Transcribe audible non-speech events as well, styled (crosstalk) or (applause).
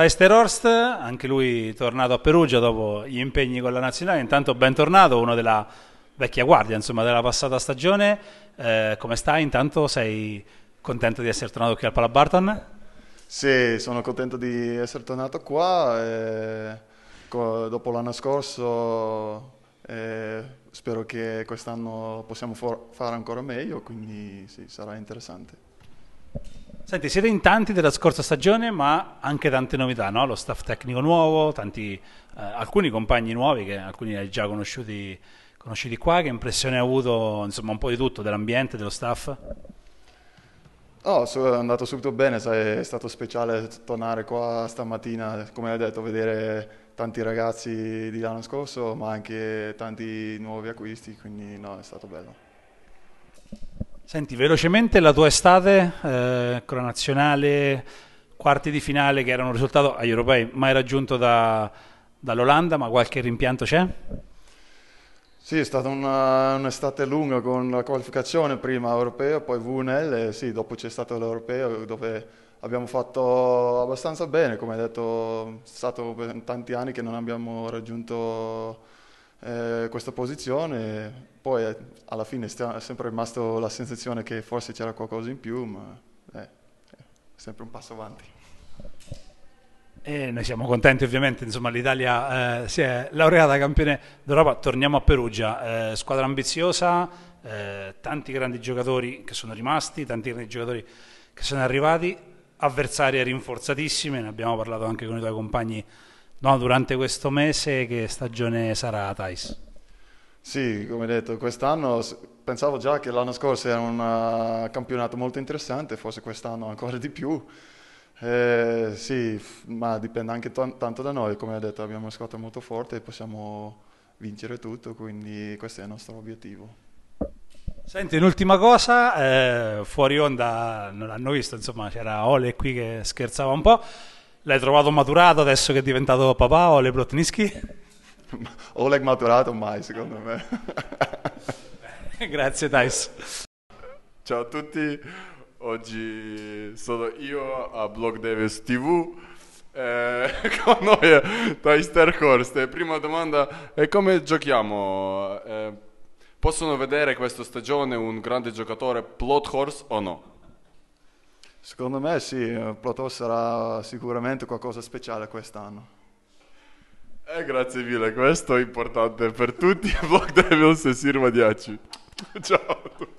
Tyster Horst, anche lui tornato a Perugia dopo gli impegni con la nazionale, intanto bentornato, uno della vecchia guardia insomma, della passata stagione, eh, come stai? Intanto sei contento di essere tornato qui al Palabarton? Sì, sono contento di essere tornato qua, eh, dopo l'anno scorso eh, spero che quest'anno possiamo fare ancora meglio, quindi sì, sarà interessante. Senti, siete in tanti della scorsa stagione, ma anche tante novità, no? Lo staff tecnico nuovo, tanti, eh, alcuni compagni nuovi, che alcuni li hai già conosciuti, conosciuti qua. Che impressione hai avuto, insomma, un po' di tutto, dell'ambiente, dello staff? Oh, è andato subito bene, sai, è stato speciale tornare qua stamattina, come hai detto, vedere tanti ragazzi di l'anno scorso, ma anche tanti nuovi acquisti, quindi no, è stato bello. Senti, velocemente la tua estate eh, con la nazionale, quarti di finale che era un risultato agli europei mai raggiunto da, dall'Olanda, ma qualche rimpianto c'è? Sì, è stata una, un'estate lunga con la qualificazione prima europeo, poi VNL, e sì, dopo c'è stato l'europeo dove abbiamo fatto abbastanza bene, come hai detto, è stato tanti anni che non abbiamo raggiunto eh, questa posizione, poi eh, alla fine è sempre rimasto la sensazione che forse c'era qualcosa in più, ma eh, è sempre un passo avanti. E noi siamo contenti ovviamente, insomma l'Italia eh, si è laureata campione d'Europa, torniamo a Perugia, squadra ambiziosa, tanti grandi giocatori che sono rimasti, tanti grandi giocatori che sono arrivati, avversarie rinforzatissime, ne abbiamo parlato anche con i tuoi compagni No, durante questo mese che stagione sarà Thais? Sì, come detto, quest'anno pensavo già che l'anno scorso era un uh, campionato molto interessante, forse quest'anno ancora di più. Eh, sì, ma dipende anche tanto da noi, come ho detto abbiamo una squadra molto forte e possiamo vincere tutto, quindi questo è il nostro obiettivo. Senti, un'ultima cosa, eh, fuori onda, non l'hanno visto, insomma c'era Ole qui che scherzava un po', L'hai trovato maturato adesso che è diventato papà o Oleg Plotnitsky? (laughs) Oleg maturato mai, secondo me. (laughs) Grazie Thais. Ciao a tutti, oggi sono io a Blog Davis TV. Eh, (laughs) con noi Dice Terhorst. Prima domanda è eh, come giochiamo? Eh, possono vedere questa stagione un grande giocatore Plothorse o no? Secondo me sì, Platò sarà sicuramente qualcosa di speciale quest'anno. Eh, grazie mille, questo è importante per tutti. Vlog Devils e Sirma Diaci. (laughs) Ciao a tutti.